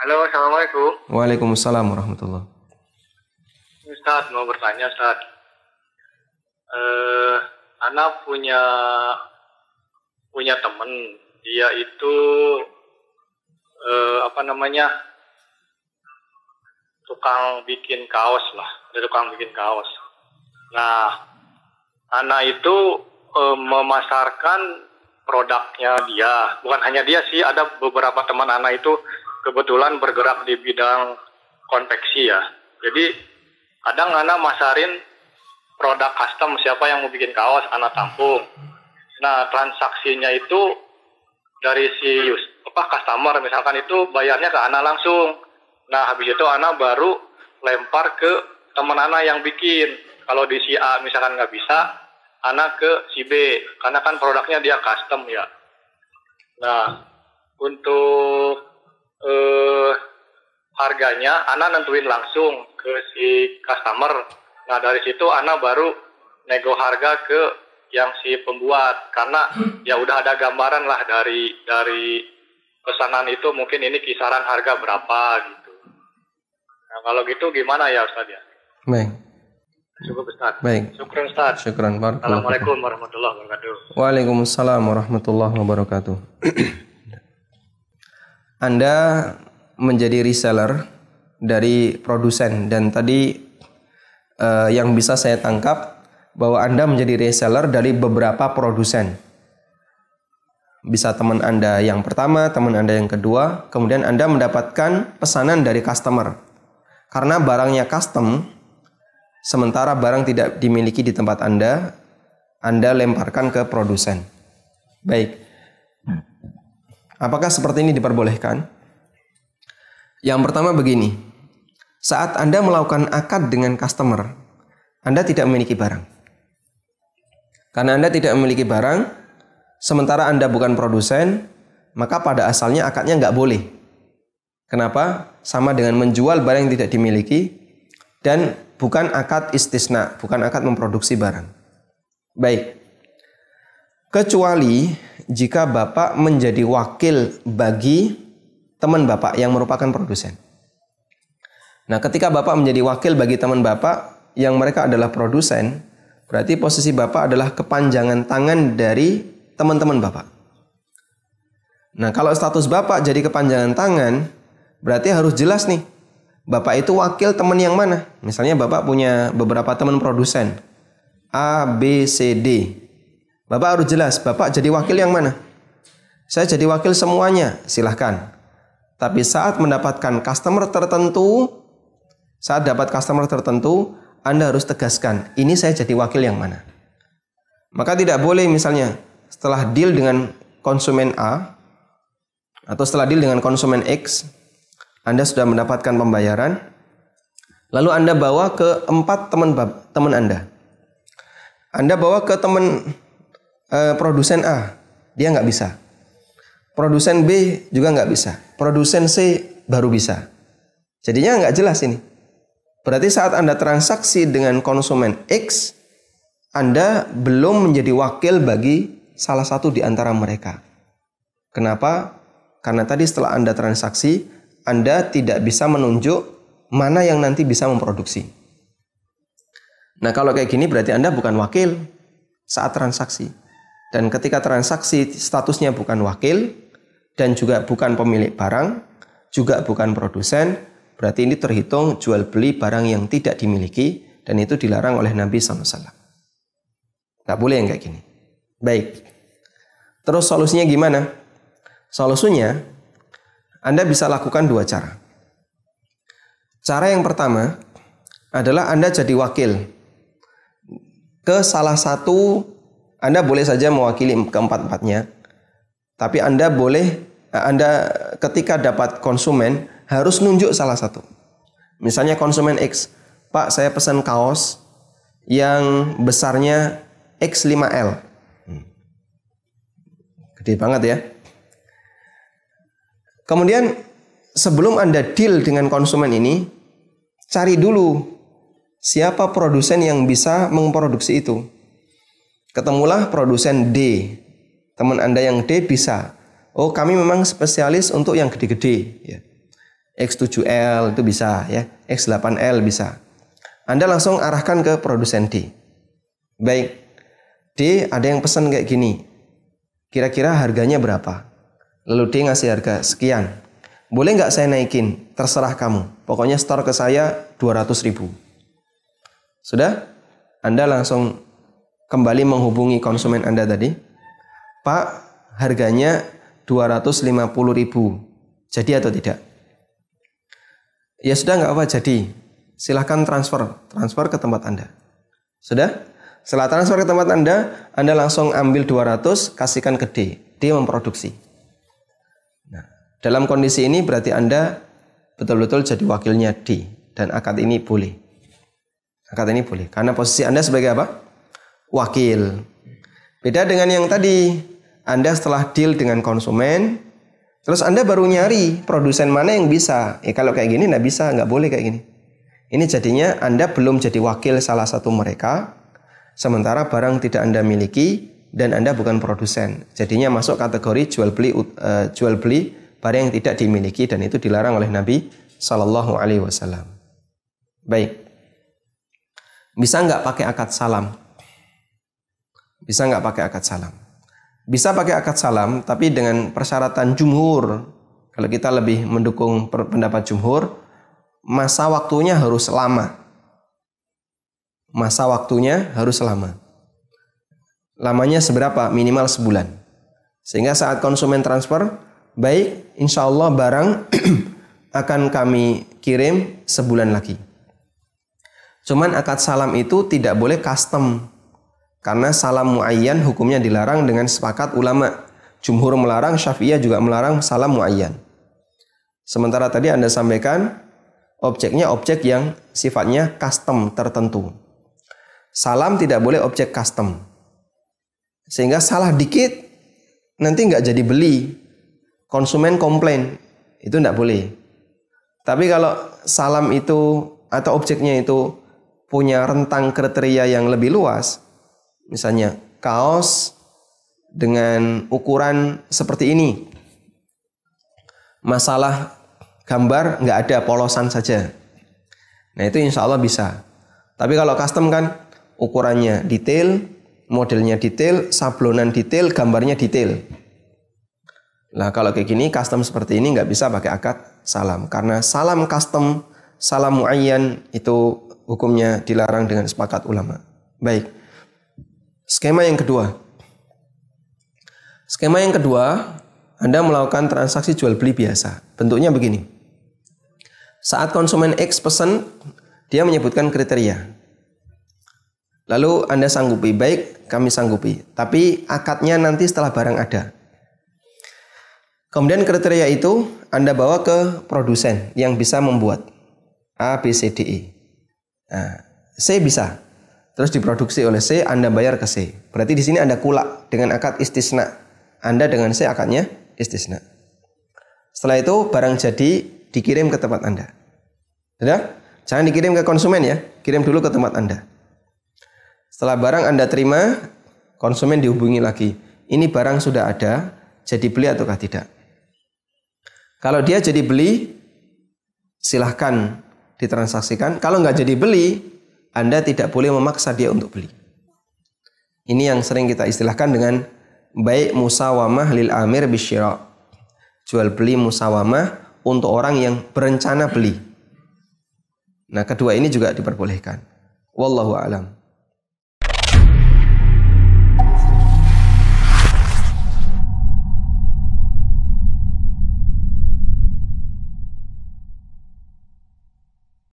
Halo, Assalamualaikum. Waalaikumsalam warahmatullahi Ustaz, mau bertanya Ustaz. Eh, anak punya punya temen, dia itu uh, apa namanya tukang bikin kaos lah, ada tukang bikin kaos. Nah, anak itu uh, memasarkan produknya dia, bukan hanya dia sih, ada beberapa teman anak itu kebetulan bergerak di bidang konveksi ya. Jadi kadang anak masarin produk custom siapa yang mau bikin kaos anak tampung. Nah transaksinya itu dari si apa customer misalkan itu bayarnya ke anak langsung. Nah habis itu anak baru lempar ke teman anak yang bikin. Kalau di si A misalkan nggak bisa, anak ke si B karena kan produknya dia custom ya. Nah untuk eh, harganya Ana nentuin langsung ke si customer. Nah dari situ Ana baru nego harga ke yang si pembuat karena ya udah ada gambaran lah dari dari pesanan itu mungkin ini kisaran harga berapa gitu. Nah kalau gitu gimana ya Ustaz ya? Baik. Cukup Ustaz. Baik. Syukran Ustaz. Syukran Assalamualaikum warahmatullahi wabarakatuh. Waalaikumsalam warahmatullahi wabarakatuh. Anda menjadi reseller dari produsen dan tadi uh, yang bisa saya tangkap bahwa Anda menjadi reseller dari beberapa produsen. Bisa teman Anda yang pertama, teman Anda yang kedua, kemudian Anda mendapatkan pesanan dari customer. Karena barangnya custom, sementara barang tidak dimiliki di tempat Anda, Anda lemparkan ke produsen. Baik. Apakah seperti ini diperbolehkan? Yang pertama begini. Saat Anda melakukan akad dengan customer, Anda tidak memiliki barang. Karena Anda tidak memiliki barang, sementara Anda bukan produsen, maka pada asalnya akadnya nggak boleh. Kenapa? Sama dengan menjual barang yang tidak dimiliki dan bukan akad istisna, bukan akad memproduksi barang. Baik, Kecuali jika Bapak menjadi wakil bagi teman Bapak yang merupakan produsen. Nah, ketika Bapak menjadi wakil bagi teman Bapak yang mereka adalah produsen, berarti posisi Bapak adalah kepanjangan tangan dari teman-teman Bapak. Nah, kalau status Bapak jadi kepanjangan tangan, berarti harus jelas nih. Bapak itu wakil teman yang mana? Misalnya Bapak punya beberapa teman produsen. A, B, C, D. Bapak harus jelas, Bapak jadi wakil yang mana? Saya jadi wakil semuanya, silahkan. Tapi saat mendapatkan customer tertentu, saat dapat customer tertentu, Anda harus tegaskan, ini saya jadi wakil yang mana. Maka tidak boleh misalnya setelah deal dengan konsumen A, atau setelah deal dengan konsumen X, Anda sudah mendapatkan pembayaran, lalu Anda bawa ke empat teman teman Anda. Anda bawa ke teman uh, produsen A dia nggak bisa produsen B juga nggak bisa produsen C baru bisa jadinya nggak jelas ini berarti saat anda transaksi dengan konsumen X anda belum menjadi wakil bagi salah satu di antara mereka kenapa karena tadi setelah anda transaksi anda tidak bisa menunjuk mana yang nanti bisa memproduksi. Nah, kalau kayak gini berarti Anda bukan wakil saat transaksi. Dan ketika transaksi statusnya bukan wakil dan juga bukan pemilik barang, juga bukan produsen, berarti ini terhitung jual beli barang yang tidak dimiliki dan itu dilarang oleh Nabi SAW. Gak boleh yang kayak gini. Baik. Terus solusinya gimana? Solusinya, Anda bisa lakukan dua cara. Cara yang pertama adalah Anda jadi wakil ke salah satu anda boleh saja mewakili keempat-empatnya. Tapi Anda boleh eh, Anda ketika dapat konsumen harus nunjuk salah satu. Misalnya konsumen X, "Pak, saya pesan kaos yang besarnya X5L." Hmm. Gede banget ya. Kemudian sebelum Anda deal dengan konsumen ini, cari dulu siapa produsen yang bisa memproduksi itu. Ketemulah produsen D. Teman Anda yang D bisa. Oh, kami memang spesialis untuk yang gede-gede. Ya. X7L itu bisa, ya. X8L bisa. Anda langsung arahkan ke produsen D. Baik. D ada yang pesan kayak gini. Kira-kira harganya berapa? Lalu D ngasih harga sekian. Boleh nggak saya naikin? Terserah kamu. Pokoknya store ke saya 200 ribu. Sudah? Anda langsung kembali menghubungi konsumen Anda tadi. Pak, harganya 250 ribu. Jadi atau tidak? Ya sudah nggak apa jadi. Silahkan transfer. Transfer ke tempat Anda. Sudah? Setelah transfer ke tempat Anda, Anda langsung ambil 200, kasihkan ke D. D memproduksi. Nah, dalam kondisi ini berarti Anda betul-betul jadi wakilnya D. Dan akad ini boleh. Akad ini boleh. Karena posisi Anda sebagai apa? wakil. Beda dengan yang tadi, Anda setelah deal dengan konsumen, terus Anda baru nyari produsen mana yang bisa. Eh kalau kayak gini nggak bisa, nggak boleh kayak gini. Ini jadinya Anda belum jadi wakil salah satu mereka, sementara barang tidak Anda miliki dan Anda bukan produsen. Jadinya masuk kategori jual beli uh, jual beli barang yang tidak dimiliki dan itu dilarang oleh Nabi Shallallahu Alaihi Wasallam. Baik, bisa nggak pakai akad salam? Bisa nggak pakai akad salam? Bisa pakai akad salam, tapi dengan persyaratan jumhur. Kalau kita lebih mendukung pendapat jumhur, masa waktunya harus lama. Masa waktunya harus lama. Lamanya seberapa? Minimal sebulan. Sehingga saat konsumen transfer, baik insya Allah barang akan kami kirim sebulan lagi. Cuman akad salam itu tidak boleh custom. Karena salam muayyan hukumnya dilarang dengan sepakat ulama. Jumhur melarang, Syafi'iyah juga melarang salam muayyan. Sementara tadi Anda sampaikan objeknya objek yang sifatnya custom tertentu. Salam tidak boleh objek custom. Sehingga salah dikit nanti nggak jadi beli. Konsumen komplain. Itu nggak boleh. Tapi kalau salam itu atau objeknya itu punya rentang kriteria yang lebih luas, Misalnya kaos dengan ukuran seperti ini. Masalah gambar nggak ada polosan saja. Nah itu insya Allah bisa. Tapi kalau custom kan ukurannya detail, modelnya detail, sablonan detail, gambarnya detail. Nah kalau kayak gini custom seperti ini nggak bisa pakai akad salam karena salam custom salam muayyan itu hukumnya dilarang dengan sepakat ulama. Baik. Skema yang kedua. Skema yang kedua, Anda melakukan transaksi jual beli biasa. Bentuknya begini. Saat konsumen X pesan, dia menyebutkan kriteria. Lalu Anda sanggupi, baik kami sanggupi. Tapi akadnya nanti setelah barang ada. Kemudian kriteria itu Anda bawa ke produsen yang bisa membuat A, B, C, D, E. Nah, C bisa, terus diproduksi oleh C, Anda bayar ke C. Berarti di sini Anda kulak dengan akad istisna. Anda dengan C akadnya istisna. Setelah itu barang jadi dikirim ke tempat Anda. Sudah? Jangan dikirim ke konsumen ya, kirim dulu ke tempat Anda. Setelah barang Anda terima, konsumen dihubungi lagi. Ini barang sudah ada, jadi beli ataukah tidak? Kalau dia jadi beli, silahkan ditransaksikan. Kalau nggak jadi beli, anda tidak boleh memaksa dia untuk beli. Ini yang sering kita istilahkan dengan baik musawamah lil amir bisyira. Jual beli musawamah untuk orang yang berencana beli. Nah, kedua ini juga diperbolehkan. Wallahu alam.